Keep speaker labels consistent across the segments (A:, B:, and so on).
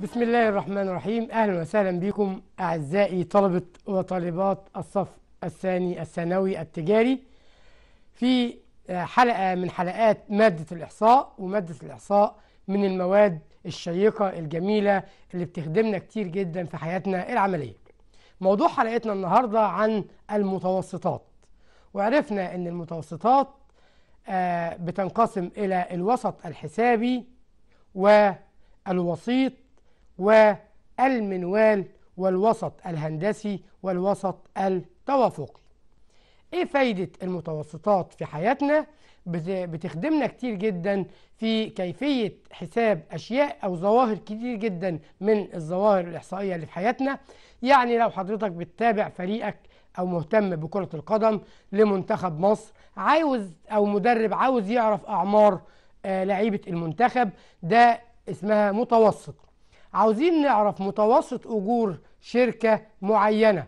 A: بسم الله الرحمن الرحيم أهلا وسهلا بكم أعزائي طلبة وطالبات الصف الثاني الثانوي التجاري في آه، حلقة من حلقات مادة الإحصاء ومادة الإحصاء من المواد الشيقة الجميلة اللي بتخدمنا كتير جدا في حياتنا العملية موضوع حلقتنا النهاردة عن المتوسطات وعرفنا أن المتوسطات آه، بتنقسم إلى الوسط الحسابي والوسيط والمنوال والوسط الهندسي والوسط التوافقي ايه فايدة المتوسطات في حياتنا؟ بتخدمنا كتير جدا في كيفية حساب أشياء أو ظواهر كتير جدا من الظواهر الإحصائية اللي في حياتنا يعني لو حضرتك بتتابع فريقك أو مهتم بكرة القدم لمنتخب مصر عاوز أو مدرب عاوز يعرف أعمار آه، لعيبة المنتخب ده اسمها متوسط عاوزين نعرف متوسط أجور شركة معينة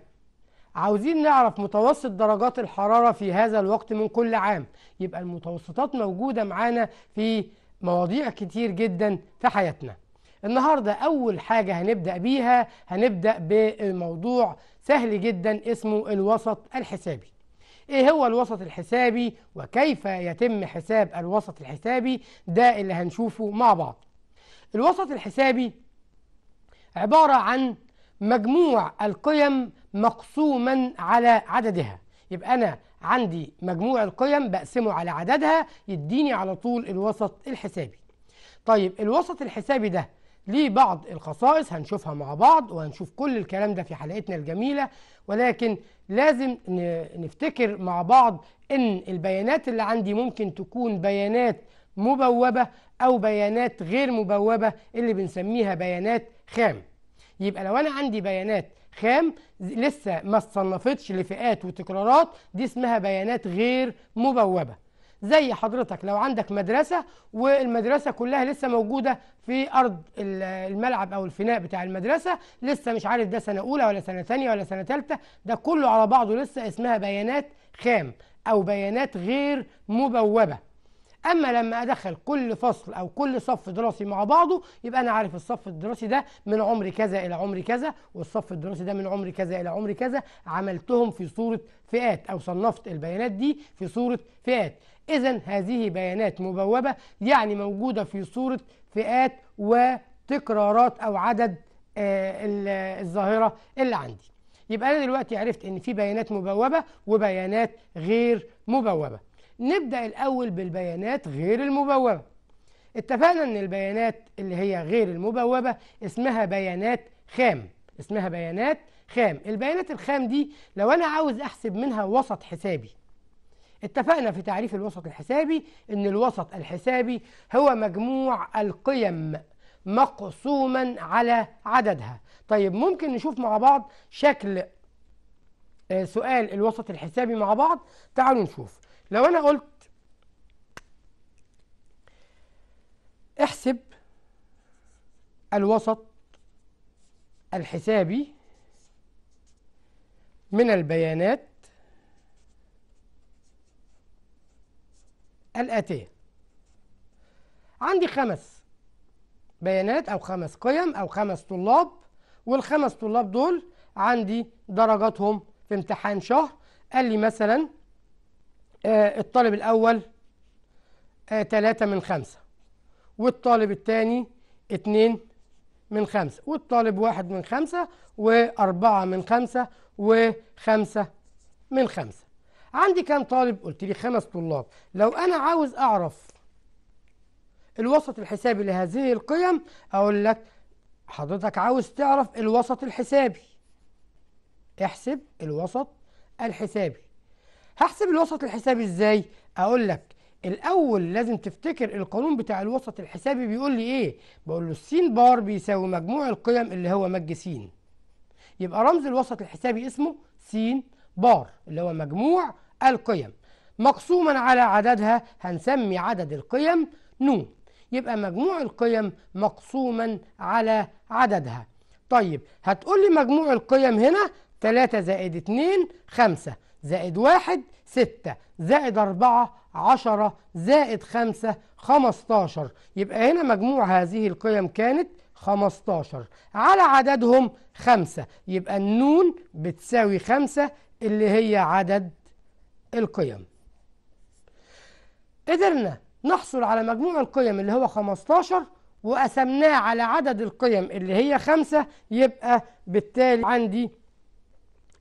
A: عاوزين نعرف متوسط درجات الحرارة في هذا الوقت من كل عام يبقى المتوسطات موجودة معانا في مواضيع كتير جدا في حياتنا النهاردة أول حاجة هنبدأ بيها هنبدأ بموضوع سهل جدا اسمه الوسط الحسابي ايه هو الوسط الحسابي وكيف يتم حساب الوسط الحسابي ده اللي هنشوفه مع بعض الوسط الحسابي عبارة عن مجموع القيم مقسوما على عددها يبقى أنا عندي مجموع القيم بقسمه على عددها يديني على طول الوسط الحسابي طيب الوسط الحسابي ده ليه بعض الخصائص هنشوفها مع بعض وهنشوف كل الكلام ده في حلقتنا الجميلة ولكن لازم نفتكر مع بعض ان البيانات اللي عندي ممكن تكون بيانات مبوبة او بيانات غير مبوبة اللي بنسميها بيانات خام يبقى لو انا عندي بيانات خام لسه ما اتصنفتش لفئات وتكرارات دي اسمها بيانات غير مبوبه زي حضرتك لو عندك مدرسه والمدرسه كلها لسه موجوده في ارض الملعب او الفناء بتاع المدرسه لسه مش عارف ده سنه اولى ولا سنه ثانيه ولا سنه ثالثه ده كله على بعضه لسه اسمها بيانات خام او بيانات غير مبوبه اما لما ادخل كل فصل او كل صف دراسي مع بعضه يبقى انا عارف الصف الدراسي ده من عمر كذا الى عمر كذا والصف الدراسي ده من عمر كذا الى عمر كذا عملتهم في صوره فئات او صنفت البيانات دي في صوره فئات اذا هذه بيانات مبوبه يعني موجوده في صوره فئات وتكرارات او عدد آه، الظاهره اللي عندي يبقى انا دلوقتي عرفت ان في بيانات مبوبه وبيانات غير مبوبه نبدأ الأول بالبيانات غير المبوبة اتفقنا أن البيانات اللي هي غير المبوبة اسمها بيانات خام اسمها بيانات خام البيانات الخام دي لو أنا عاوز أحسب منها وسط حسابي اتفقنا في تعريف الوسط الحسابي أن الوسط الحسابي هو مجموع القيم مقسوما على عددها طيب ممكن نشوف مع بعض شكل آه، سؤال الوسط الحسابي مع بعض تعالوا نشوف لو انا قلت احسب الوسط الحسابي من البيانات الآتية عندي خمس بيانات أو خمس قيم أو خمس طلاب والخمس طلاب دول عندي درجاتهم في امتحان شهر قال لي مثلا آه، الطالب الأول آه، تلاتة من خمسة والطالب الثاني اتنين من خمسة والطالب واحد من خمسة وأربعة من خمسة وخمسة من خمسة عندي كام طالب؟ قلت لي خمس طلاب لو أنا عاوز أعرف الوسط الحسابي لهذه القيم أقول لك حضرتك عاوز تعرف الوسط الحسابي احسب الوسط الحسابي هحسب الوسط الحسابي ازاي اقول لك الاول لازم تفتكر القانون بتاع الوسط الحسابي بيقول لي ايه بقول له السين بار بيساوي مجموع القيم اللي هو مج س يبقى رمز الوسط الحسابي اسمه س بار اللي هو مجموع القيم مقسوما على عددها هنسمي عدد القيم ن يبقى مجموع القيم مقسوما على عددها طيب هتقول لي مجموع القيم هنا 3 زائد 2 5 زائد واحد ستة زائد أربعة عشرة زائد خمسة خمستاشر يبقى هنا مجموع هذه القيم كانت خمستاشر على عددهم خمسة يبقى النون بتساوي خمسة اللي هي عدد القيم قدرنا نحصل على مجموع القيم اللي هو خمستاشر وقسمناه على عدد القيم اللي هي خمسة يبقى بالتالي عندي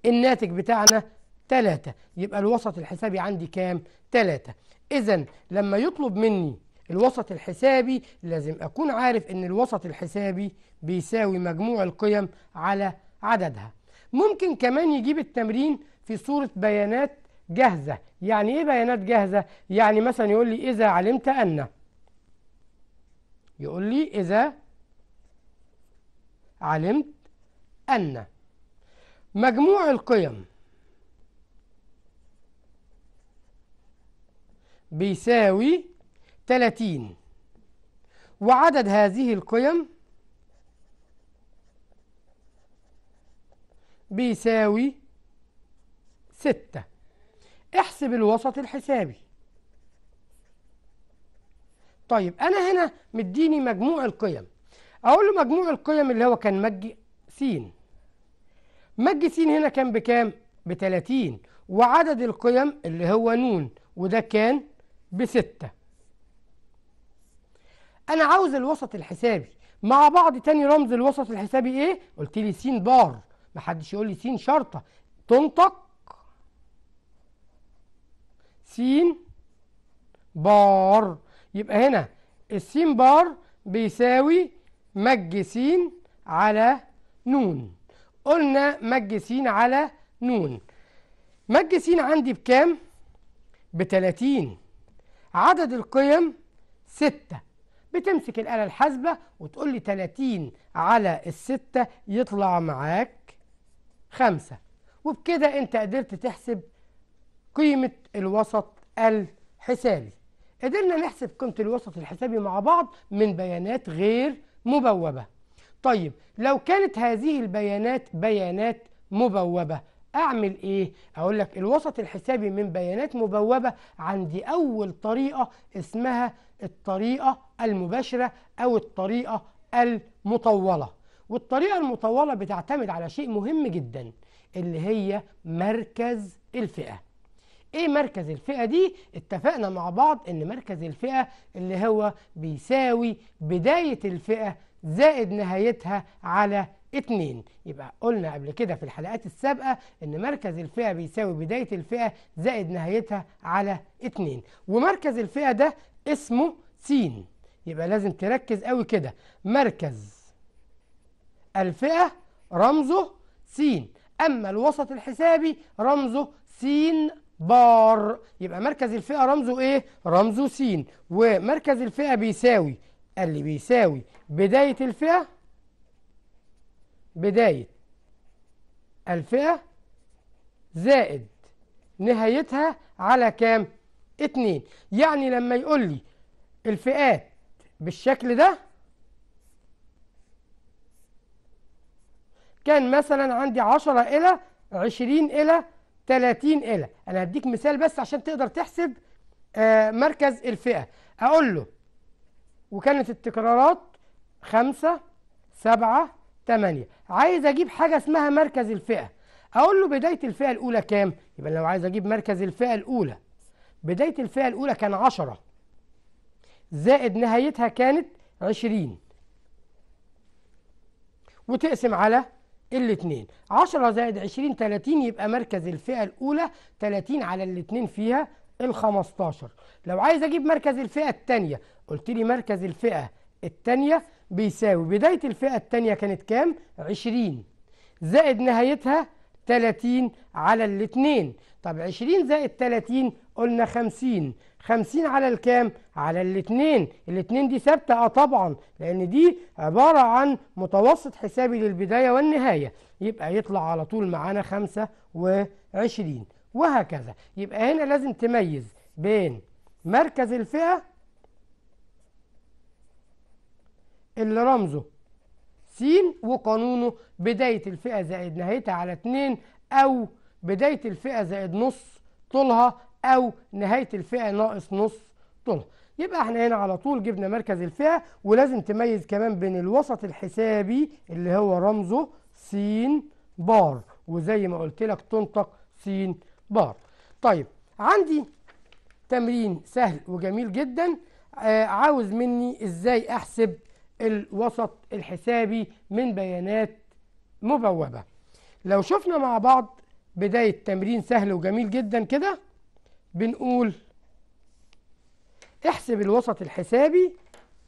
A: الناتج بتاعنا 3 يبقى الوسط الحسابي عندي كام 3 اذا لما يطلب مني الوسط الحسابي لازم اكون عارف ان الوسط الحسابي بيساوي مجموع القيم على عددها ممكن كمان يجيب التمرين في صورة بيانات جاهزة يعني ايه بيانات جاهزة يعني مثلا يقول لي اذا علمت ان يقول لي اذا علمت ان مجموع القيم بيساوي 30 وعدد هذه القيم بيساوي 6 احسب الوسط الحسابي طيب أنا هنا مديني مجموع القيم أقول له مجموع القيم اللي هو كان مج س مج س هنا كان بكام؟ ب 30 وعدد القيم اللي هو ن وده كان بستة أنا عاوز الوسط الحسابي مع بعض تاني رمز الوسط الحسابي إيه؟ قلت لي س بار محدش يقول لي س شرطة تنطق س بار يبقى هنا السين بار بيساوي مج س على نون قلنا مج س على نون مج س عندي بكام؟ بتلاتين 30 عدد القيم ستة بتمسك الآلة الحاسبة وتقول لي 30 على الستة يطلع معاك خمسة وبكده أنت قدرت تحسب قيمة الوسط الحسابي قدرنا نحسب قيمة الوسط الحسابي مع بعض من بيانات غير مبوبة طيب لو كانت هذه البيانات بيانات مبوبة أعمل إيه؟ أقول لك الوسط الحسابي من بيانات مبوبة عندي أول طريقة اسمها الطريقة المباشرة أو الطريقة المطولة والطريقة المطولة بتعتمد على شيء مهم جدا اللي هي مركز الفئة ايه مركز الفئة دي؟ اتفقنا مع بعض ان مركز الفئة اللي هو بيساوي بداية الفئة زائد نهايتها على 2 يبقى قلنا قبل كده في الحلقات السابقة إن مركز الفئة بيساوي بداية الفئة زائد نهايتها على 2 ومركز الفئة ده اسمه س يبقى لازم تركز قوي كده مركز الفئة رمزه س أما الوسط الحسابي رمزه س بار يبقى مركز الفئة رمزه إيه؟ رمزه س ومركز الفئة بيساوي اللي بيساوي بداية الفئة بداية الفئة زائد نهايتها على كام؟ اتنين يعني لما يقول لي الفئات بالشكل ده كان مثلا عندي 10 إلى 20 إلى 30 إلى أنا هديك مثال بس عشان تقدر تحسب آه مركز الفئة أقول له وكانت التكرارات خمسة سبعة 8 عايز اجيب حاجه اسمها مركز الفئه اقول له بدايه الفئه الاولى كام يبقى لو عايز اجيب مركز الفئه الاولى بدايه الفئه الاولى كان 10 زائد نهايتها كانت 20 وتقسم على الاثنين 10 زائد 20 30 يبقى مركز الفئه الاولى 30 على الاثنين فيها ال 15 لو عايز اجيب مركز الفئه الثانيه قلت لي مركز الفئه التانية بيساوي بداية الفئة التانية كانت كام؟ 20 زائد نهايتها 30 على الاتنين طب 20 زائد 30 قلنا 50 50 على الكام؟ على الاتنين الاتنين دي ثابتة اه طبعا لأن دي عبارة عن متوسط حسابي للبداية والنهاية يبقى يطلع على طول معانا 25 وهكذا يبقى هنا لازم تميز بين مركز الفئة اللي رمزه س وقانونه بداية الفئة زائد نهايتها على 2 أو بداية الفئة زائد نص طولها أو نهاية الفئة ناقص نص طولها يبقى احنا هنا على طول جبنا مركز الفئة ولازم تميز كمان بين الوسط الحسابي اللي هو رمزه س بار وزي ما قلت لك تنطق س بار طيب عندي تمرين سهل وجميل جدا آه عاوز مني ازاي احسب الوسط الحسابي من بيانات مبوبة لو شفنا مع بعض بداية تمرين سهل وجميل جدا كده بنقول احسب الوسط الحسابي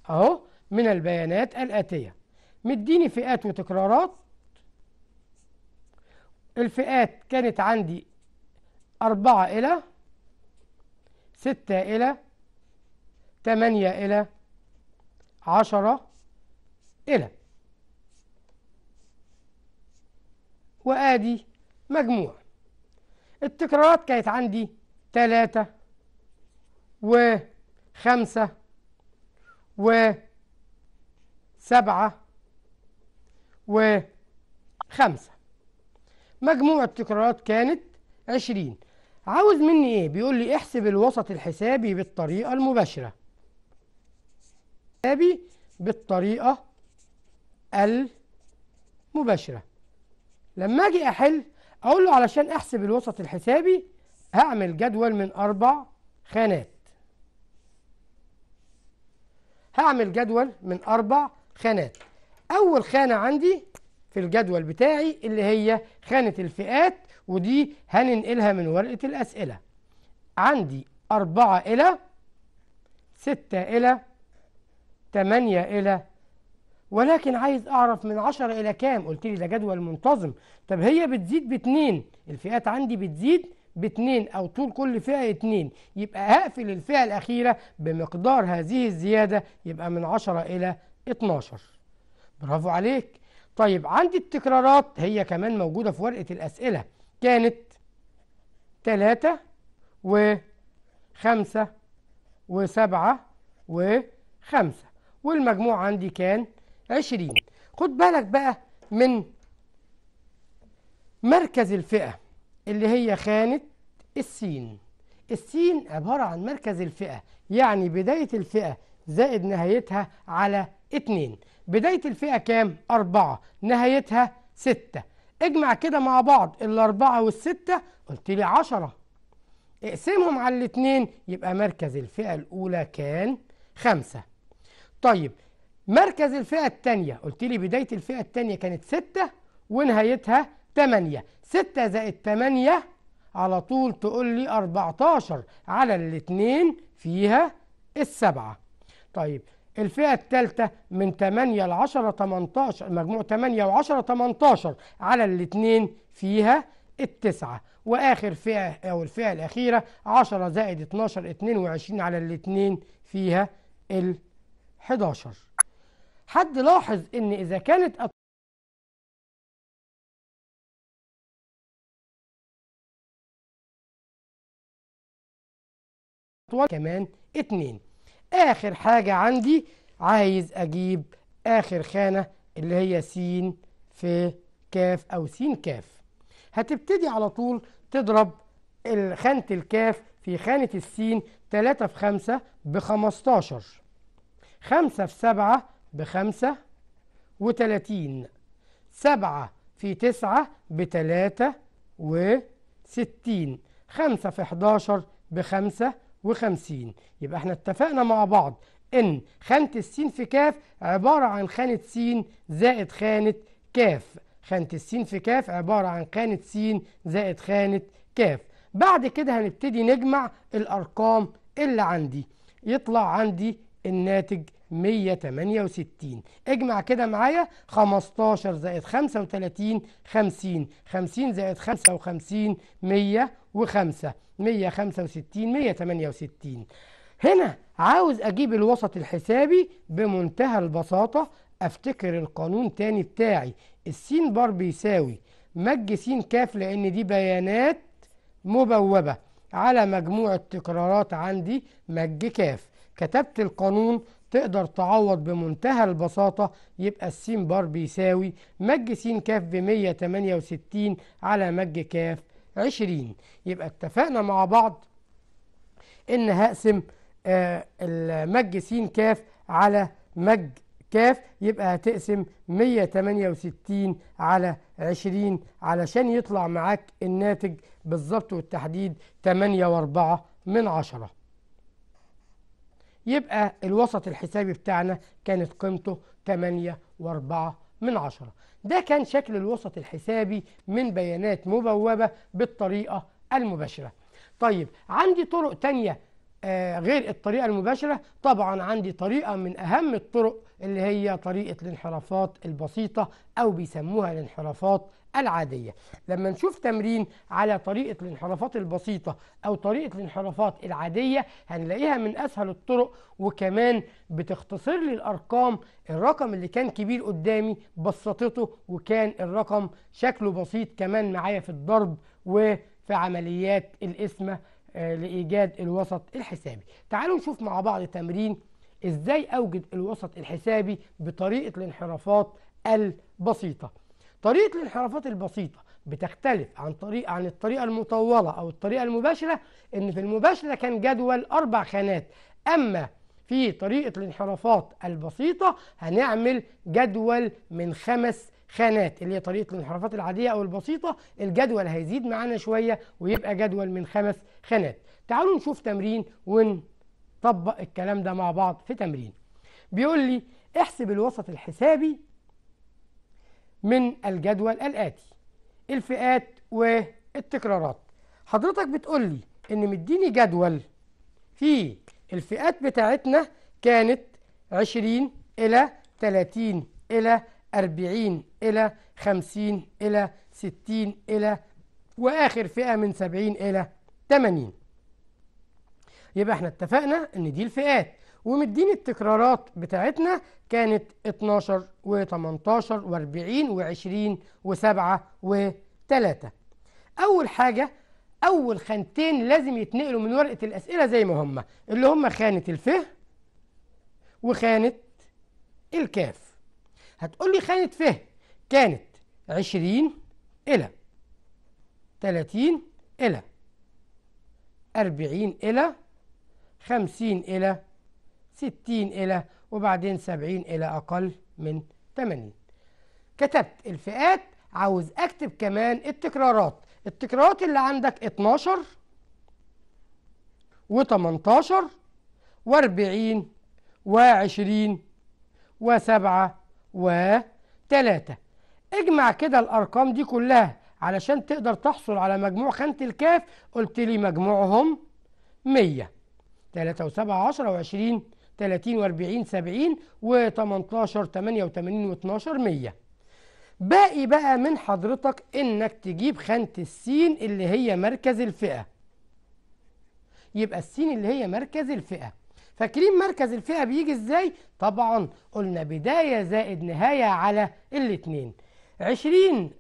A: اهو من البيانات الآتية مديني فئات وتكرارات الفئات كانت عندي أربعة إلى ستة إلى تمانية إلى عشرة إلى وآدي مجموع التكرارات كانت عندي تلاتة وخمسة وسبعة وخمسة مجموع التكرارات كانت عشرين عاوز مني ايه بيقول لي احسب الوسط الحسابي بالطريقة المباشرة حسابي بالطريقة المباشرة لما أجي أحل أقول له علشان أحسب الوسط الحسابي هعمل جدول من أربع خانات هعمل جدول من أربع خانات أول خانة عندي في الجدول بتاعي اللي هي خانة الفئات ودي هننقلها من ورقة الأسئلة عندي أربعة إلى ستة إلى تمانية إلى ولكن عايز أعرف من 10 إلى كام قلت لي ده جدول منتظم طب هي بتزيد باتنين الفئات عندي بتزيد باتنين أو طول كل فئة اتنين يبقى هقفل الفئة الأخيرة بمقدار هذه الزيادة يبقى من 10 إلى 12 برافو عليك طيب عندي التكرارات هي كمان موجودة في ورقة الأسئلة كانت 3 و 5 و7 و5 والمجموع عندي كان 20 خد بالك بقى من مركز الفئة اللي هي خانة السين السين عبارة عن مركز الفئة يعني بداية الفئة زائد نهايتها على 2 بداية الفئة كام؟ 4 نهايتها 6 اجمع كده مع بعض الأربعة والستة قلت لي 10 اقسمهم على الاتنين يبقى مركز الفئة الأولى كان خمسة طيب مركز الفئة الثانية قلت لي بداية الفئة الثانية كانت 6 ونهايتها 8 6 زائد 8 على طول تقول لي 14 على الاثنين فيها السبعة طيب الفئة الثالثة من 8 ل 10 18 مجموع 8 و10 18 على الاثنين فيها التسعة وآخر فئة أو الفئة الأخيرة 10 زائد 12 22 على الاثنين فيها الحداشر 11 حد لاحظ ان اذا كانت اطول كمان اتنين اخر حاجة عندي عايز اجيب اخر خانة اللي هي سين في كاف او سين كاف هتبتدي على طول تضرب خانة الكاف في خانة السين 3 في 5 ب 15 5 في 7 بخمسة وتلاتين سبعة في تسعة بتلاتة وستين خمسة في حداشر بخمسة وخمسين يبقى احنا اتفقنا مع بعض ان خانة السين في كاف عبارة عن خانة سين زائد خانة كاف خانة السين في كاف عبارة عن خانة سين زائد خانة كاف بعد كده هنبتدي نجمع الأرقام اللي عندي يطلع عندي الناتج 168 اجمع كده معايا 15 زائد 35 50 50 زائد 55 105 165 168 هنا عاوز اجيب الوسط الحسابي بمنتهى البساطة افتكر القانون تاني بتاعي السين بار بيساوي مج س ك لان دي بيانات مبوبة على مجموعة تكرارات عندي مج ك كتبت القانون تقدر تعوض بمنتهى البساطة يبقى السين بار بيساوي مج س كاف ب 168 على مج كاف 20 يبقى اتفقنا مع بعض ان هقسم آه، المج س كاف على مج كاف يبقى هتقسم 168 على 20 علشان يطلع معاك الناتج بالظبط والتحديد 8.4 من عشرة يبقى الوسط الحسابي بتاعنا كانت قيمته 8.4 من عشرة ده كان شكل الوسط الحسابي من بيانات مبوبة بالطريقة المباشرة طيب عندي طرق تانية آه، غير الطريقة المباشرة طبعا عندي طريقة من أهم الطرق اللي هي طريقة الانحرافات البسيطة أو بيسموها الانحرافات العادية لما نشوف تمرين على طريقة الانحرافات البسيطة أو طريقة الانحرافات العادية هنلاقيها من أسهل الطرق وكمان بتختصر لي الأرقام الرقم اللي كان كبير قدامي بسطته وكان الرقم شكله بسيط كمان معايا في الضرب وفي عمليات القسمة آه، لإيجاد الوسط الحسابي تعالوا نشوف مع بعض تمرين إزاي أوجد الوسط الحسابي بطريقة الانحرافات البسيطة طريقة الانحرافات البسيطة بتختلف عن طريق عن الطريقة المطولة أو الطريقة المباشرة إن في المباشرة كان جدول أربع خانات أما في طريقة الانحرافات البسيطة هنعمل جدول من خمس خانات اللي هي طريقه الانحرافات العاديه او البسيطه الجدول هيزيد معانا شويه ويبقى جدول من خمس خانات تعالوا نشوف تمرين ونطبق الكلام ده مع بعض في تمرين بيقول لي احسب الوسط الحسابي من الجدول الاتي الفئات والتكرارات حضرتك بتقول لي ان مديني جدول فيه الفئات بتاعتنا كانت 20 الى 30 الى 40 إلى 50 إلى 60 إلى وآخر فئة من 70 إلى 80 يبقى احنا اتفقنا ان دي الفئات ومدين التكرارات بتاعتنا كانت 12 و18 و40 و20 و7 و3 اول حاجه اول خانتين لازم يتنقلوا من ورقه الاسئله زي ما هم اللي هم خانه الفه وخانه الكاف هتقول لي خانة فه كانت عشرين إلى تلاتين إلى أربعين إلى خمسين إلى ستين إلى وبعدين سبعين إلى أقل من تمانين كتبت الفئات عاوز أكتب كمان التكرارات التكرارات اللي عندك اتناشر وتمنتاشر واربعين وعشرين وسبعه و 3 اجمع كده الأرقام دي كلها علشان تقدر تحصل على مجموع خانة الكاف قلت لي مجموعهم 10 تلاتة وسبعة 30 وعشرين تلاتين واربعين سبعين وتمنتاشر تمانية وتمانين واتناشر 100 باقي بقى من حضرتك انك تجيب خانة السين اللي هي مركز الفئة يبقى السين اللي هي مركز الفئة فاكرين مركز الفئة بيجي ازاي؟ طبعا قلنا بداية زائد نهاية على الاتنين عشرين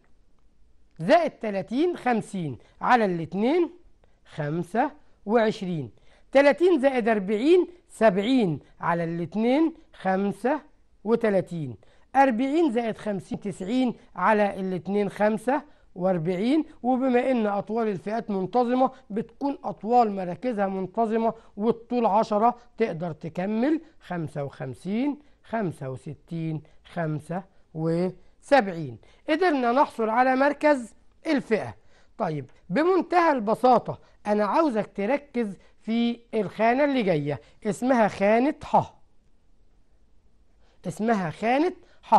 A: زائد تلاتين خمسين على الاتنين خمسة وعشرين تلاتين زائد أربعين سبعين على الاتنين خمسة وتلاتين أربعين زائد خمسين تسعين على الاتنين خمسة واربعين وبما ان اطوال الفئات منتظمة بتكون اطوال مراكزها منتظمة والطول عشرة تقدر تكمل خمسة وخمسين خمسة وستين خمسة وسبعين قدرنا نحصل على مركز الفئة طيب بمنتهى البساطة انا عاوزك تركز في الخانة اللي جاية اسمها خانة ح اسمها خانة ح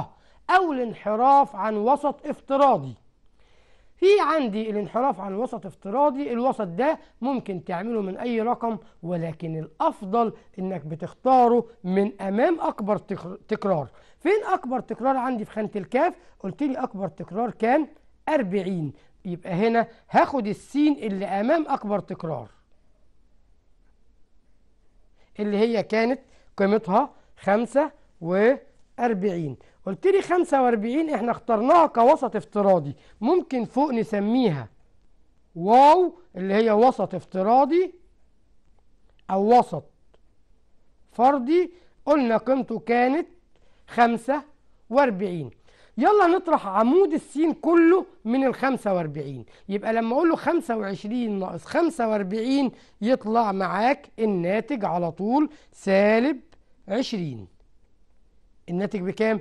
A: او الانحراف عن وسط افتراضي في عندي الانحراف عن وسط افتراضي الوسط ده ممكن تعمله من أي رقم ولكن الأفضل إنك بتختاره من أمام أكبر تكرار فين أكبر تكرار عندي في خانة الكاف قلت لي أكبر تكرار كان 40 يبقى هنا هاخد السين اللي أمام أكبر تكرار اللي هي كانت قيمتها 45 قلت لي 45 احنا اخترناها كوسط افتراضي ممكن فوق نسميها واو اللي هي وسط افتراضي او وسط فردي قلنا قيمته كانت 45 يلا نطرح عمود السين كله من ال 45 يبقى لما اقول له 25 ناقص 45 يطلع معاك الناتج على طول سالب 20 الناتج بكام؟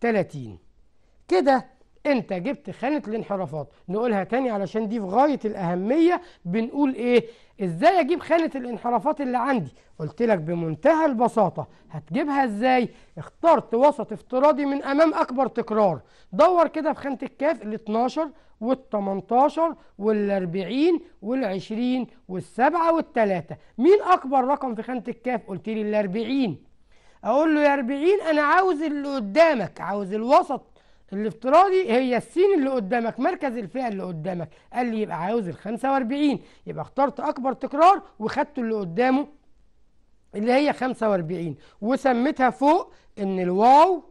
A: 30 كده انت جبت خانة الانحرافات نقولها تاني علشان دي في غاية الأهمية بنقول ايه ازاي اجيب خانة الانحرافات اللي عندي قلت لك بمنتهى البساطة هتجيبها ازاي اخترت وسط افتراضي من امام اكبر تكرار دور كده في خانة الكاف ال 12 وال 18 وال 40 وال 20 وال7 وال3 مين اكبر رقم في خانة الكاف قلت لي ال 40 اقول له يا 40 انا عاوز اللي قدامك عاوز الوسط الافتراضي هي السين اللي قدامك مركز الفئه اللي قدامك قال لي يبقى عاوز ال 45 يبقى اخترت اكبر تكرار وخدت اللي قدامه اللي هي 45 وسميتها فوق ان الواو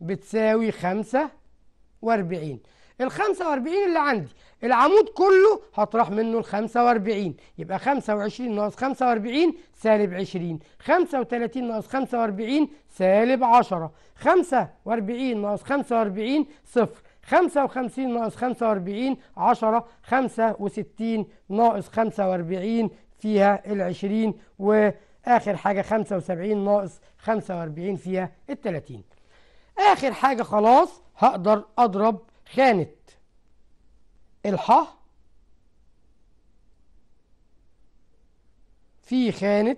A: بتساوي 45 ال 45 اللي عندي العمود كله هطرح منه ال 45 يبقى 25 ناقص 45 سالب 20 35 ناقص 45 سالب 10 45 ناقص 45 صفر 55 ناقص 45 10 65 ناقص 45 فيها ال 20 واخر حاجه 75 ناقص 45 فيها ال 30 اخر حاجه خلاص هقدر اضرب خانت الحاء في خانة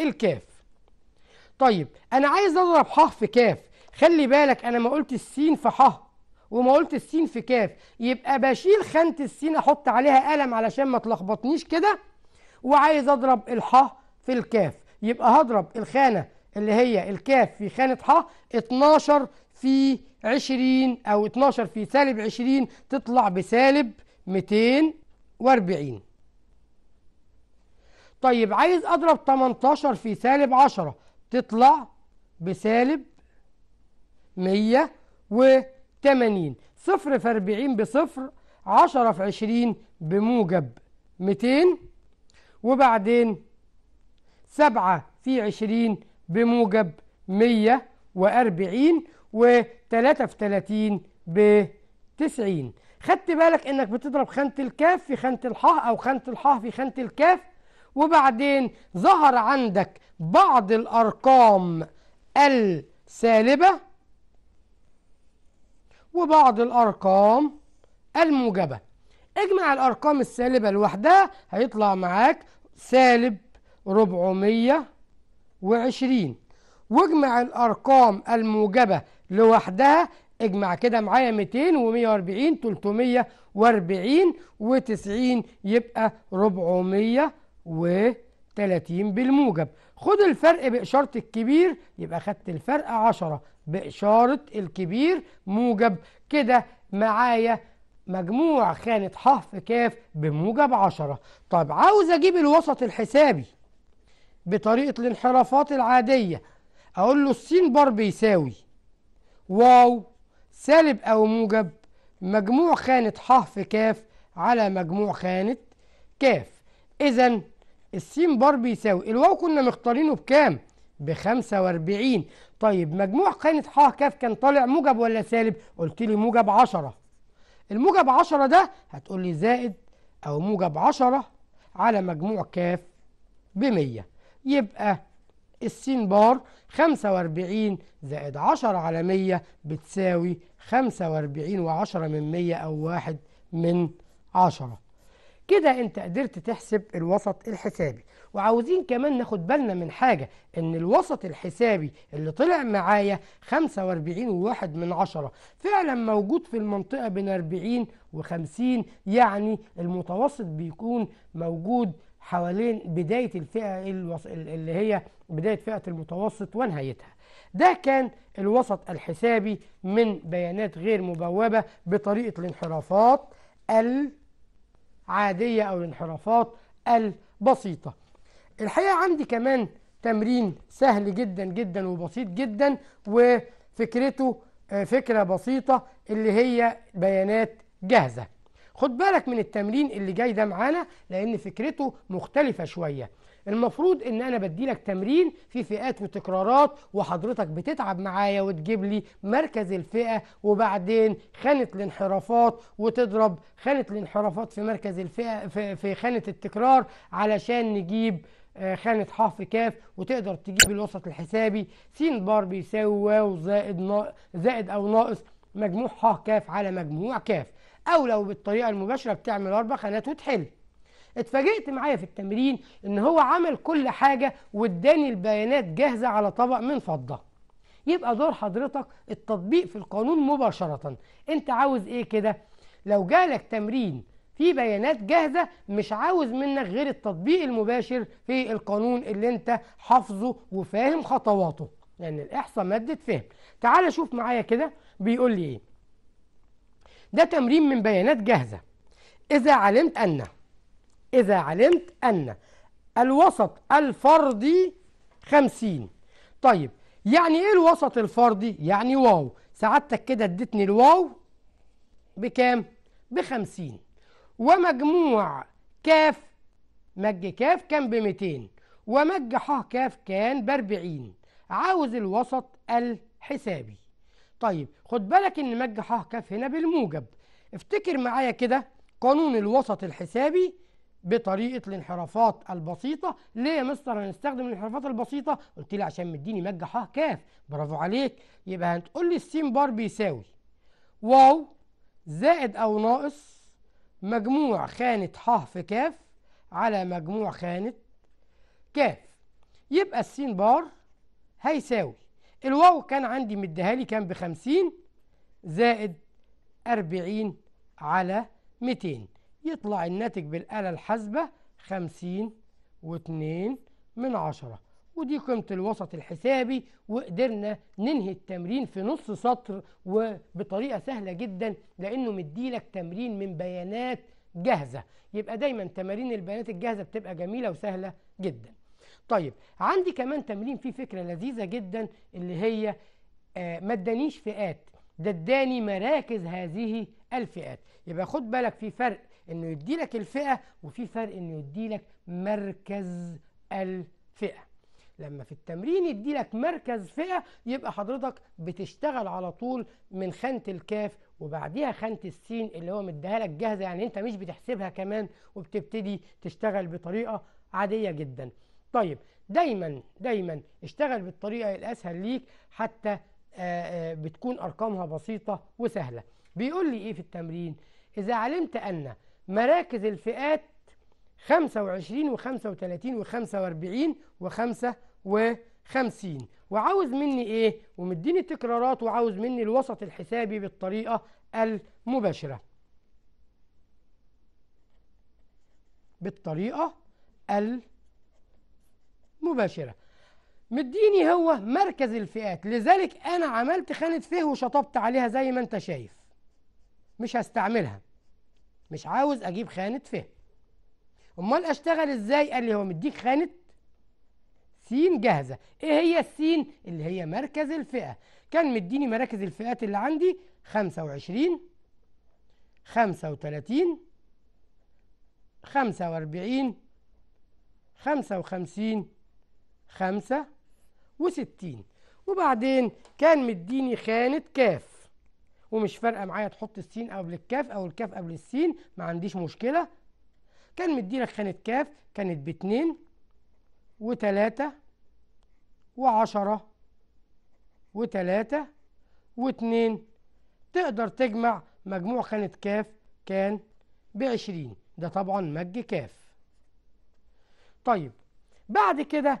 A: الكاف طيب أنا عايز أضرب حاء في كاف خلي بالك أنا ما قلت السين في حاء وما قلت السين في كاف يبقى بشيل خانة السين أحط عليها قلم علشان ما تلخبطنيش كده وعايز أضرب الحاء في الكاف يبقى هضرب الخانة اللي هي الكاف في خانة حاء 12 في 20 أو 12 في سالب 20 تطلع بسالب 240 طيب عايز أضرب 18 في سالب 10 تطلع بسالب 180 صفر في 40 بصفر 10 في 20 بموجب 200 وبعدين 7 في 20 بموجب 140 و3 في 30 ب 90 خدت بالك انك بتضرب خانة الكاف في خانة الحاء او خانة الحاء في خانة الكاف وبعدين ظهر عندك بعض الارقام السالبة وبعض الارقام الموجبة اجمع الارقام السالبة لوحدها هيطلع معاك سالب 420 واجمع الارقام الموجبة لوحدها اجمع كده معايا 200 و140 340 و90 يبقى 430 بالموجب خد الفرق بإشارة الكبير يبقى خدت الفرق 10 بإشارة الكبير موجب كده معايا مجموع خانة ح في ك بموجب 10 طب عاوز أجيب الوسط الحسابي بطريقة الانحرافات العادية أقول له السين بار بيساوي واو سالب أو موجب مجموع خانة ح في كاف على مجموع خانة كاف إذا السين بار بيساوي الواو كنا مختارينه بكام؟ ب 45 طيب مجموع خانة ح كاف كان طالع موجب ولا سالب؟ قلت لي موجب 10 الموجب 10 ده هتقول لي زائد أو موجب 10 على مجموع كاف ب 100 يبقى السين بار 45 زائد 10 على 100 بتساوي 45 و10 من 100 أو 1 من 10 كده أنت قدرت تحسب الوسط الحسابي وعاوزين كمان ناخد بالنا من حاجة إن الوسط الحسابي اللي طلع معايا 45 و1 من 10 فعلا موجود في المنطقة بين 40 و50 يعني المتوسط بيكون موجود حوالين بداية الفئة اللي هي بداية فئة المتوسط ونهايتها ده كان الوسط الحسابي من بيانات غير مبوبة بطريقة الانحرافات العادية أو الانحرافات البسيطة الحقيقة عندي كمان تمرين سهل جدا جدا وبسيط جدا وفكرته آه، فكرة بسيطة اللي هي بيانات جاهزة خد بالك من التمرين اللي جاي ده معانا لان فكرته مختلفه شويه المفروض ان انا بديلك تمرين في فئات وتكرارات وحضرتك بتتعب معايا وتجيب لي مركز الفئه وبعدين خانه الانحرافات وتضرب خانه الانحرافات في مركز الفئه في خانه التكرار علشان نجيب آه، خانة حاف كاف وتقدر تجيب الوسط الحسابي س بار بيساوي واو زائد زائد او ناقص مجموع ح كاف على مجموع كاف او لو بالطريقه المباشره بتعمل اربع خانات وتحل اتفاجئت معايا في التمرين ان هو عمل كل حاجه واداني البيانات جاهزه على طبق من فضه يبقى دور حضرتك التطبيق في القانون مباشره انت عاوز ايه كده لو جالك تمرين في بيانات جاهزه مش عاوز منك غير التطبيق المباشر في القانون اللي انت حافظه وفاهم خطواته لان يعني الاحصاء ماده فهم تعال شوف معايا كده بيقول لي ايه ده تمرين من بيانات جاهزة إذا علمت أن إذا علمت أن الوسط الفردي خمسين طيب يعني إيه الوسط الفردي؟ يعني واو سعادتك كده اديتني الواو بكام؟ بخمسين ومجموع كاف مج كاف كان بمتين ومج ح كاف كان باربعين عاوز الوسط الحسابي طيب خد بالك ان مج ح ك هنا بالموجب افتكر معايا كده قانون الوسط الحسابي بطريقه الانحرافات البسيطه ليه يا مستر هنستخدم الانحرافات البسيطه قلت لي عشان مديني مج ح ك برافو عليك يبقى هتقول لي السين بار بيساوي واو زائد او ناقص مجموع خانه ح في ك على مجموع خانه ك يبقى السين بار هيساوي الواو كان عندي مديها لي كان بخمسين زائد أربعين على ميتين يطلع الناتج بالآلة الحاسبة خمسين واتنين من عشرة ودي قيمة الوسط الحسابي وقدرنا ننهي التمرين في نص سطر وبطريقة سهلة جدا لأنه مديلك تمرين من بيانات جاهزة يبقى دايما تمارين البيانات الجاهزة بتبقى جميلة وسهلة جدا طيب عندي كمان تمرين فيه فكرة لذيذة جدا اللي هي آه ما ادانيش فئات ده اداني مراكز هذه الفئات يبقى خد بالك في فرق انه يديلك الفئة وفي فرق انه يديلك مركز الفئة لما في التمرين يديلك مركز فئة يبقى حضرتك بتشتغل على طول من خانة الكاف وبعديها خانة السين اللي هو مديها لك جاهزة يعني انت مش بتحسبها كمان وبتبتدي تشتغل بطريقة عادية جدا طيب دايما دايما اشتغل بالطريقة الأسهل ليك حتى آه، آه، بتكون أرقامها بسيطة وسهلة بيقول لي إيه في التمرين إذا علمت أن مراكز الفئات 25 و35 و45 و55 وعاوز مني إيه ومديني تكرارات وعاوز مني الوسط الحسابي بالطريقة المباشرة بالطريقة المباشرة مباشرة مديني هو مركز الفئات لذلك أنا عملت خانة فيه وشطبت عليها زي ما أنت شايف مش هستعملها مش عاوز أجيب خانة فيه أمال أشتغل إزاي قال لي هو مديك خانة سين جاهزة إيه هي السين اللي هي مركز الفئة كان مديني مراكز الفئات اللي عندي 25 35 45 55 خمسة وستين وبعدين كان مديني خانة كاف ومش فارقة معايا تحط السين قبل الكاف أو الكاف قبل السين ما عنديش مشكلة كان مدينا خانة كاف كانت باتنين وتلاتة وعشرة وتلاتة واتنين تقدر تجمع مجموع خانة كاف كان بعشرين ده طبعا مج كاف طيب بعد كده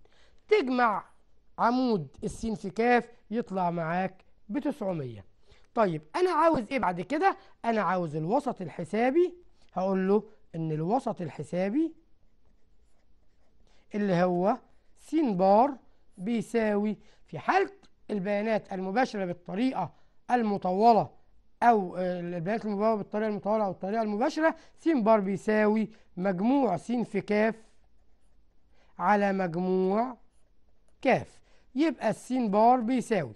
A: تجمع عمود السين في كاف يطلع معاك ب 900 طيب انا عاوز ايه بعد كده انا عاوز الوسط الحسابي هقول له ان الوسط الحسابي اللي هو س بار بيساوي في حالة البيانات المباشرة بالطريقة المطولة أو البيانات المباشرة بالطريقة المطولة أو الطريقة المباشرة س بار بيساوي مجموع س في كاف على مجموع كاف يبقى السين بار بيساوي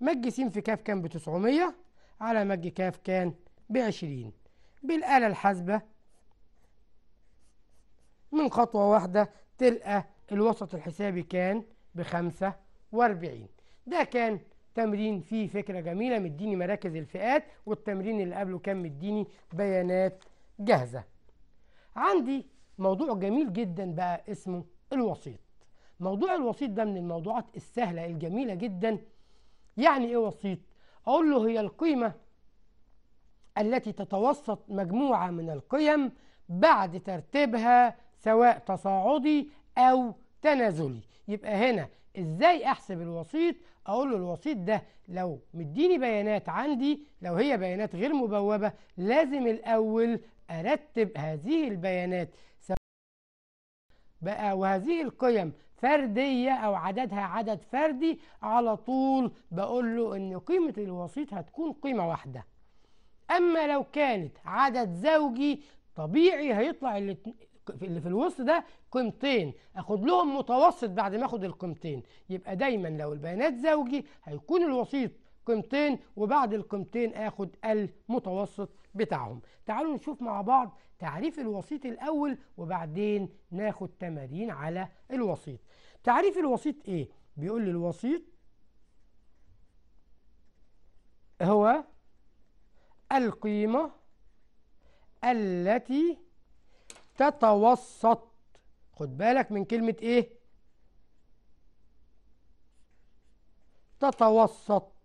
A: مج س في كاف كان ب 900 على مج كاف كان ب 20 بالآلة الحاسبة من خطوة واحدة تلقى الوسط الحسابي كان ب 45 ده كان تمرين فيه فكرة جميلة مديني مراكز الفئات والتمرين اللي قبله كان مديني بيانات جاهزة عندي موضوع جميل جدا بقى اسمه الوسيط موضوع الوسيط ده من الموضوعات السهلة الجميلة جدا يعني ايه وسيط اقول له هي القيمة التي تتوسط مجموعة من القيم بعد ترتيبها سواء تصاعدي او تنازلي يبقى هنا ازاي احسب الوسيط اقول له الوسيط ده لو مديني بيانات عندي لو هي بيانات غير مبوبة لازم الاول ارتب هذه البيانات بقى وهذه القيم فردية أو عددها عدد فردي على طول بقول له إن قيمة الوسيط هتكون قيمة واحدة أما لو كانت عدد زوجي طبيعي هيطلع اللي في الوسط ده قيمتين اخد لهم متوسط بعد ما اخد القيمتين يبقى دايما لو البيانات زوجي هيكون الوسيط قيمتين وبعد القيمتين اخد المتوسط بتاعهم تعالوا نشوف مع بعض تعريف الوسيط الاول وبعدين ناخد تمارين على الوسيط تعريف الوسيط ايه بيقول لي الوسيط هو القيمة التي تتوسط خد بالك من كلمة ايه تتوسط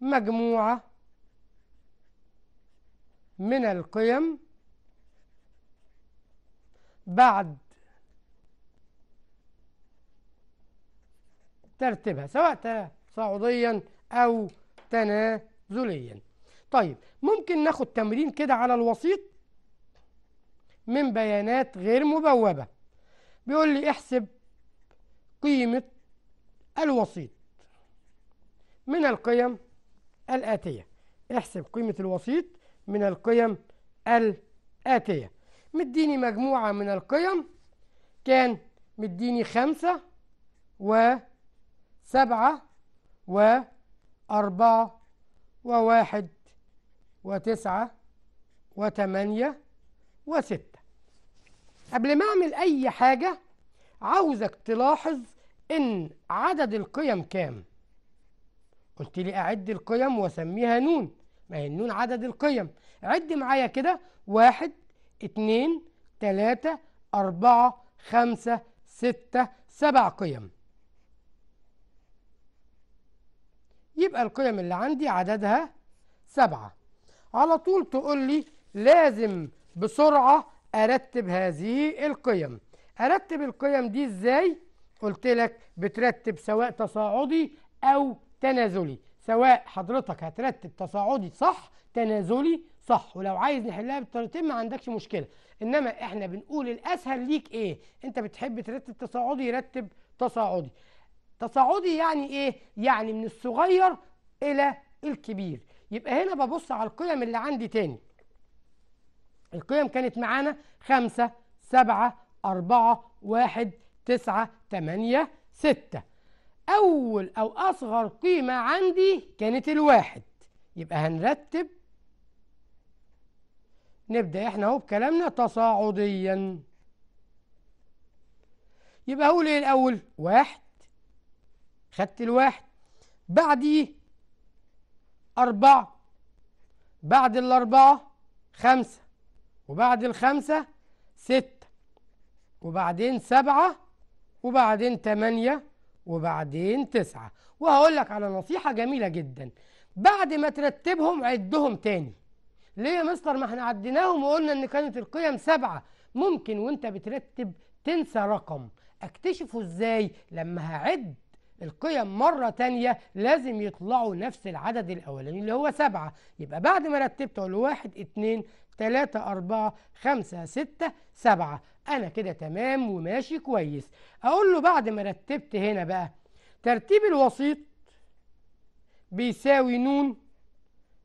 A: مجموعة من القيم بعد ترتيبها سواء تصاعديا أو تنازليا طيب ممكن ناخد تمرين كده على الوسيط من بيانات غير مبوبة بيقول لي احسب قيمة الوسيط من القيم الآتية احسب قيمة الوسيط من القيم الآتية مديني مجموعة من القيم كان مديني خمسة وسبعة وأربعة وواحد وتسعة وتمانية وستة قبل ما أعمل أي حاجة عاوزك تلاحظ إن عدد القيم كام قلت لي أعد القيم وسميها نون ما هي النون عدد القيم عد معايا كده واحد اتنين تلاتة أربعة خمسة ستة سبع قيم يبقى القيم اللي عندي عددها سبعة على طول تقول لي لازم بسرعة أرتب هذه القيم أرتب القيم دي إزاي؟ قلت لك بترتب سواء تصاعدي أو تنازلي سواء حضرتك هترتب تصاعدي صح تنازلي صح ولو عايز نحلها بالطريقتين ما عندكش مشكله انما احنا بنقول الاسهل ليك ايه انت بتحب ترتب تصاعدي رتب تصاعدي تصاعدي يعني ايه يعني من الصغير الى الكبير يبقى هنا ببص على القيم اللي عندي تاني القيم كانت معانا خمسة سبعة أربعة واحد تسعة تمانية ستة أول أو أصغر قيمة عندي كانت الواحد يبقى هنرتب نبدأ إحنا أهو بكلامنا تصاعديا يبقى هقول إيه الأول واحد خدت الواحد بعديه أربعة بعد الأربعة خمسة وبعد الخمسة ستة وبعدين سبعة وبعدين تمانية وبعدين تسعة وهقول لك على نصيحة جميلة جدا بعد ما ترتبهم عدهم تاني ليه يا مستر ما احنا عديناهم وقلنا ان كانت القيم سبعة ممكن وانت بترتب تنسى رقم اكتشفه ازاي لما هعد القيم مرة تانية لازم يطلعوا نفس العدد الأولاني اللي هو سبعة يبقى بعد ما رتبت أقول واحد اتنين 3 4 5 6 7 انا كده تمام وماشي كويس اقول له بعد ما رتبت هنا بقى ترتيب الوسيط بيساوي نون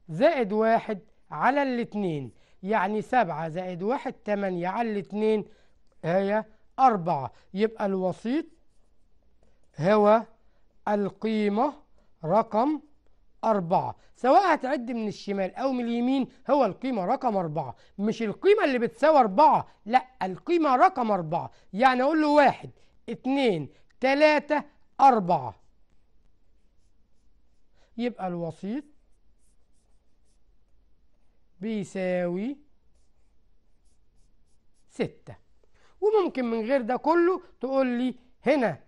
A: زائد واحد على الاتنين يعني سبعة زائد واحد تمانية على الاتنين هي أربعة يبقى الوسيط هو القيمة رقم أربعة سواء هتعد من الشمال أو من اليمين هو القيمة رقم أربعة مش القيمة اللي بتساوي أربعة لا القيمة رقم أربعة يعني أقول له واحد اتنين تلاتة أربعة يبقى الوسيط بيساوي ستة وممكن من غير ده كله تقول لي هنا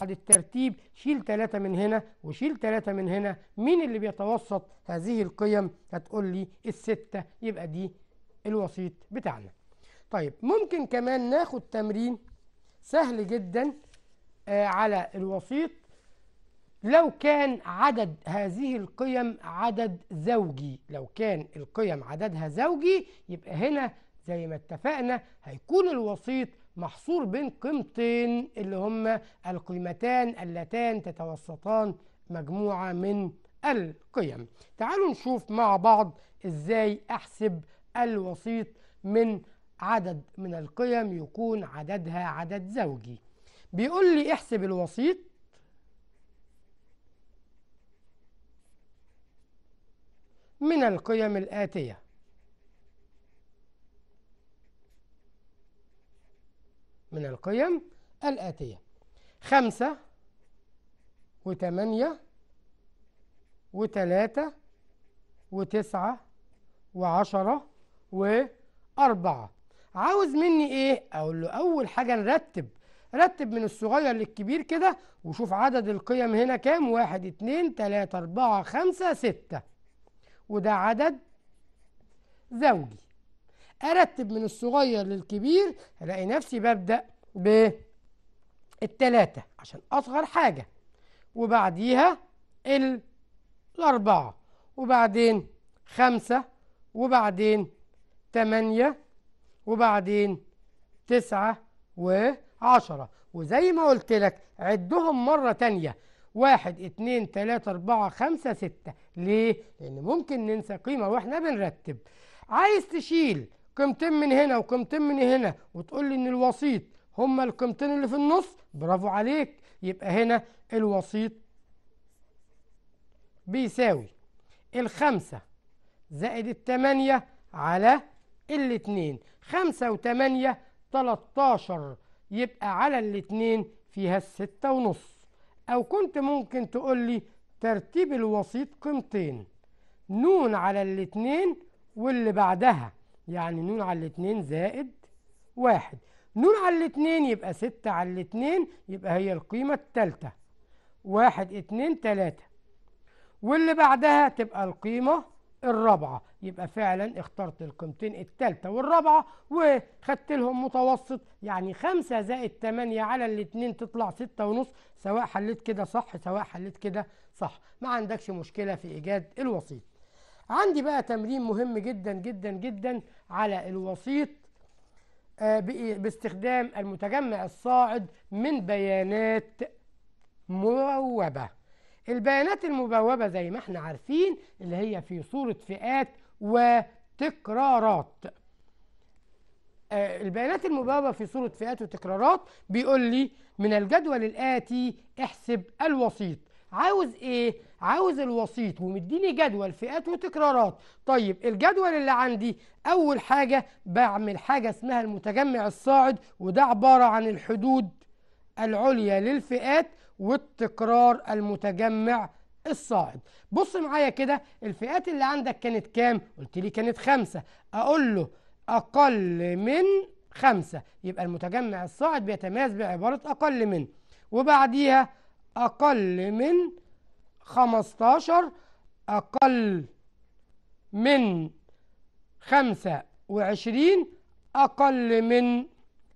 A: بعد الترتيب شيل ثلاثة من هنا وشيل ثلاثة من هنا مين اللي بيتوسط هذه القيم هتقول لي الستة يبقى دي الوسيط بتاعنا طيب ممكن كمان ناخد تمرين سهل جدا آه، على الوسيط لو كان عدد هذه القيم عدد زوجي لو كان القيم عددها زوجي يبقى هنا زي ما اتفقنا هيكون الوسيط محصور بين قيمتين اللي هما القيمتان اللتان تتوسطان مجموعة من القيم تعالوا نشوف مع بعض ازاي احسب الوسيط من عدد من القيم يكون عددها عدد زوجي بيقول لي احسب الوسيط من القيم الآتية من القيم الآتية خمسة وثمانية وثلاثة وتسعة وعشرة وأربعة عاوز مني إيه؟ أقول له أول حاجة نرتب رتب من الصغير للكبير كده وشوف عدد القيم هنا كام واحد اتنين تلاتة أربعة خمسة ستة وده عدد زوجي أرتب من الصغير للكبير ألاقي نفسي ببدأ بالتلاتة عشان أصغر حاجة وبعديها الأربعة وبعدين خمسة وبعدين تمانية وبعدين تسعة وعشرة وزي ما قلت لك عدهم مرة تانية واحد اتنين تلاتة اربعة خمسة ستة ليه؟ لأن ممكن ننسى قيمة واحنا بنرتب عايز تشيل قيمتين من هنا وقيمتين من هنا وتقول لي ان الوسيط هما القيمتين اللي في النص برافو عليك يبقى هنا الوسيط بيساوي الخمسة زائد التمانية على الاتنين خمسة وتمانية تلاتاشر يبقى على الاتنين فيها الستة ونص أو كنت ممكن تقول لي ترتيب الوسيط قيمتين نون على الاتنين واللي بعدها يعني نون على الاتنين زائد واحد نون على الاتنين يبقى ستة على الاتنين يبقى هي القيمة التالتة واحد اتنين تلاتة واللي بعدها تبقى القيمة الرابعة يبقى فعلا اخترت القيمتين التالتة والرابعة وخدت لهم متوسط يعني خمسة زائد تمانية على الاتنين تطلع ستة ونص سواء حليت كده صح سواء حليت كده صح ما عندكش مشكلة في إيجاد الوسيط عندي بقى تمرين مهم جدا جدا جدا على الوسيط آه، باستخدام المتجمع الصاعد من بيانات مبوبة البيانات المبوبة زي ما احنا عارفين اللي هي في صورة فئات وتكرارات آه، البيانات المبوبة في صورة فئات وتكرارات بيقول لي من الجدول الآتي احسب الوسيط عاوز ايه عاوز الوسيط ومديني جدول فئات وتكرارات طيب الجدول اللي عندي اول حاجه بعمل حاجه اسمها المتجمع الصاعد وده عباره عن الحدود العليا للفئات والتكرار المتجمع الصاعد بص معايا كده الفئات اللي عندك كانت كام قلت لي كانت خمسة اقول له اقل من خمسة يبقى المتجمع الصاعد بيتميز بعبارة اقل من وبعديها أقل من خمستاشر أقل من خمسة وعشرين أقل من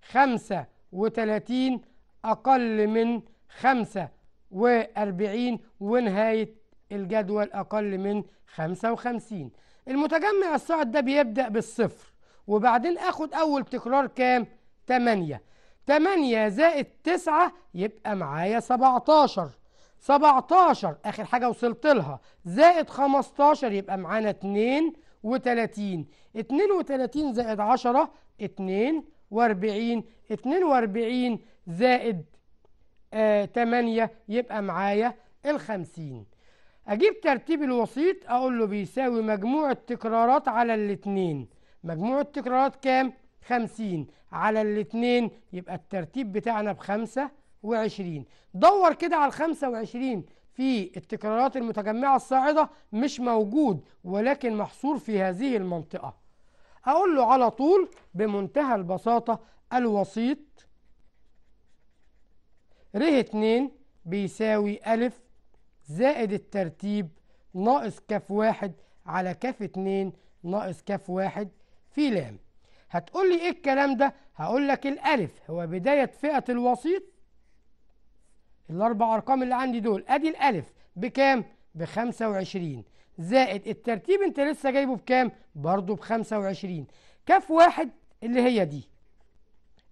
A: خمسة وتلاتين أقل من خمسة وأربعين ونهاية الجدول أقل من خمسة وخمسين المتجمع الصاعد ده بيبدأ بالصفر وبعدين أخد أول تكرار كام؟ تمانية 8 زائد 9 يبقى معايا 17 17 آخر حاجة وصلت لها زائد 15 يبقى معانا 32 32 زائد 10 42 42 زائد آه 8 يبقى معايا ال 50 أجيب ترتيب الوسيط أقول له بيساوي مجموع التكرارات على الاثنين مجموع التكرارات كام؟ 50 على الاثنين يبقى الترتيب بتاعنا بخمسة وعشرين دور كده على الخمسة وعشرين في التكرارات المتجمعة الصاعدة مش موجود ولكن محصور في هذه المنطقة أقول له على طول بمنتهى البساطة الوسيط ر اتنين بيساوي ألف زائد الترتيب ناقص كاف واحد على كاف اتنين ناقص كاف واحد في لام هتقول لي ايه الكلام ده هقول لك الالف هو بداية فئة الوسيط الاربع ارقام اللي عندي دول ادي الالف بكام ب 25 زائد الترتيب انت لسه جايبه بكام برضه ب 25 كاف واحد اللي هي دي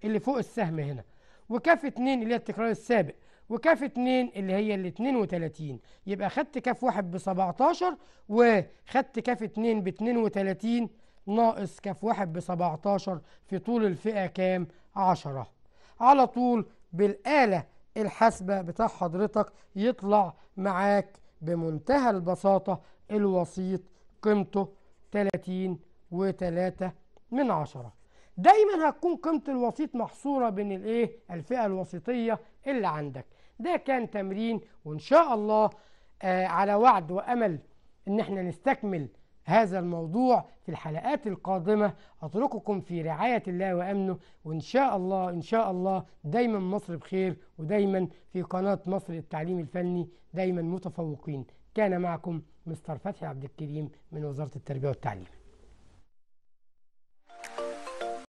A: اللي فوق السهم هنا وكاف اتنين اللي هي التكرار السابق وكاف 2 اللي هي ال 32 يبقى خدت كاف واحد ب 17 وخدت كاف 2 ب 32 ناقص كاف واحد بسبعتاشر في طول الفئة كام؟ عشرة على طول بالآلة الحاسبة بتاع حضرتك يطلع معاك بمنتهى البساطة الوسيط قيمته 30 وتلاتة من عشرة دايما هتكون قيمة الوسيط محصورة بين الايه الفئة الوسيطية اللي عندك ده كان تمرين وان شاء الله آه على وعد وامل ان احنا نستكمل هذا الموضوع في الحلقات القادمة أترككم في رعاية الله وأمنه وإن شاء الله إن شاء الله دايما مصر بخير ودايما في قناة مصر التعليم الفني دايما متفوقين كان معكم مستر فتحي عبد الكريم من وزارة التربية والتعليم